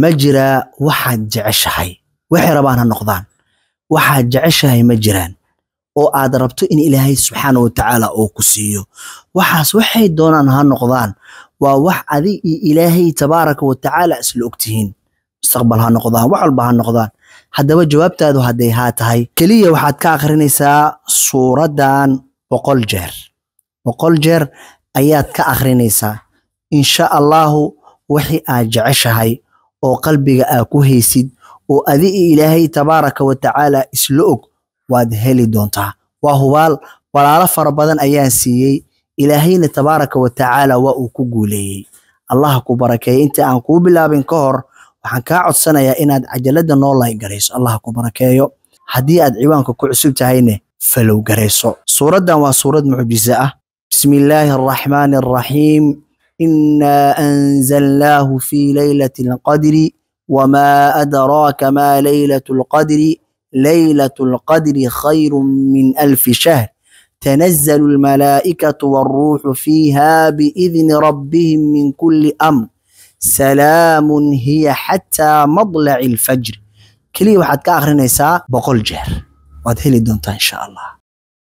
ma jiraa waxaad jeceshahay waxay rabaan ha noqdaan waxaad jeceshahay ma jiraan oo aad rabto in ilaahay subxaana watacaala tacaala ku siiyo waxaas waxay doonaan ha noqdaan waa wax adi iyo ilaahay tabaaraka watacaala tacaala isla ogtihiin mustaqbal ha noqdaan wax walba ha noqdaan haddaba jawaabtaadu hadday haa tahay keliya waxaad ka akhrinaysaa suuraddan boqol jeer boqol jeer ayaad ka akhrinaysaa insha allaahu wixii aad jeceshahay oo qalbiga aa ku haysid oo adi ilaahay tabaaraka wa tacaala isla og waad heli doontaa waa hubaal walaalo fara badan ayaan siiyey ilaahayna tabaaraka wa tacaala waa uu ku guuleeyey allah ku barakeeye inta aan kuu bilaabin ka hor waxaan kaa codsanayaa inaad cajaladda noo garayso allah ku barakeeyo haddii aad ciwaanka ku cusub tahayne falow garayso suuraddan waa suurad mucjiso ah bismi illaahi araxmaani araxiim إنا أنزلناه في ليلة القدر وما أدراك ما ليلة القدر ليلة القدر خير من ألف شهر تنزل الملائكة والروح فيها بإذن ربهم من كل أمر سلام هي حتى مضلع الفجر كلي واحد كآخر نساء بقول جهر وادهلي دونتا إن شاء الله